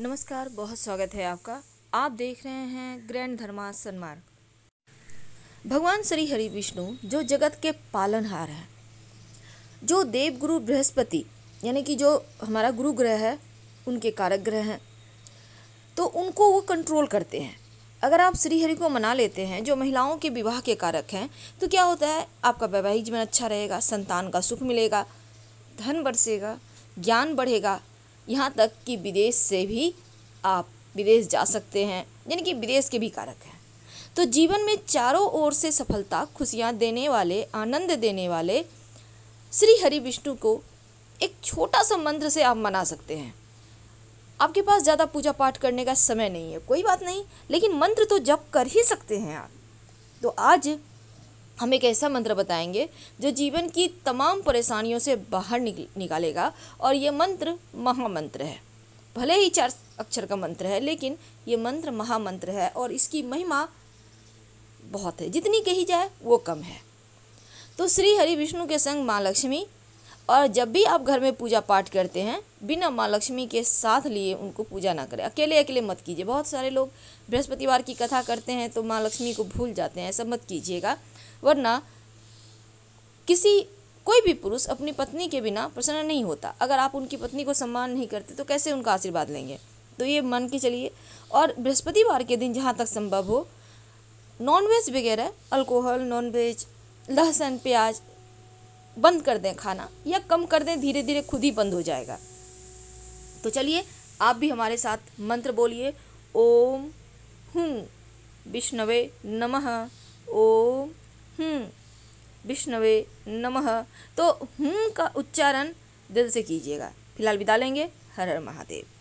नमस्कार बहुत स्वागत है आपका आप देख रहे हैं ग्रैंड धर्मा सन्मार्ग भगवान श्री हरि विष्णु जो जगत के पालनहार हैं जो देवगुरु बृहस्पति यानी कि जो हमारा गुरु ग्रह है उनके कारक ग्रह हैं तो उनको वो कंट्रोल करते हैं अगर आप हरि को मना लेते हैं जो महिलाओं के विवाह के कारक हैं तो क्या होता है आपका वैवाहिक जीवन अच्छा रहेगा संतान का सुख मिलेगा धन बरसेगा ज्ञान बढ़ेगा यहाँ तक कि विदेश से भी आप विदेश जा सकते हैं यानी कि विदेश के भी कारक हैं तो जीवन में चारों ओर से सफलता खुशियाँ देने वाले आनंद देने वाले श्री हरि विष्णु को एक छोटा सा मंत्र से आप मना सकते हैं आपके पास ज़्यादा पूजा पाठ करने का समय नहीं है कोई बात नहीं लेकिन मंत्र तो जप कर ही सकते हैं आप तो आज हम एक ऐसा मंत्र बताएंगे जो जीवन की तमाम परेशानियों से बाहर निकालेगा और ये मंत्र महामंत्र है भले ही चार अक्षर का मंत्र है लेकिन ये मंत्र महामंत्र है और इसकी महिमा बहुत है जितनी कही जाए वो कम है तो श्री हरि विष्णु के संग माँ लक्ष्मी और जब भी आप घर में पूजा पाठ करते हैं बिना माँ लक्ष्मी के साथ लिए उनको पूजा ना करें अकेले अकेले मत कीजिए बहुत सारे लोग बृहस्पतिवार की कथा करते हैं तो माँ लक्ष्मी को भूल जाते हैं ऐसा मत कीजिएगा वरना किसी कोई भी पुरुष अपनी पत्नी के बिना प्रसन्न नहीं होता अगर आप उनकी पत्नी को सम्मान नहीं करते तो कैसे उनका आशीर्वाद लेंगे तो ये मान के चलिए और बृहस्पतिवार के दिन जहाँ तक संभव हो नॉनवेज वगैरह अल्कोहल नॉनवेज लहसुन प्याज बंद कर दें खाना या कम कर दें धीरे धीरे खुद ही बंद हो जाएगा तो चलिए आप भी हमारे साथ मंत्र बोलिए ओम हूँ विष्णवे नमः ओम हूँ विष्णवे नमः तो हूँ का उच्चारण दिल से कीजिएगा फिलहाल विदा लेंगे हर हर महादेव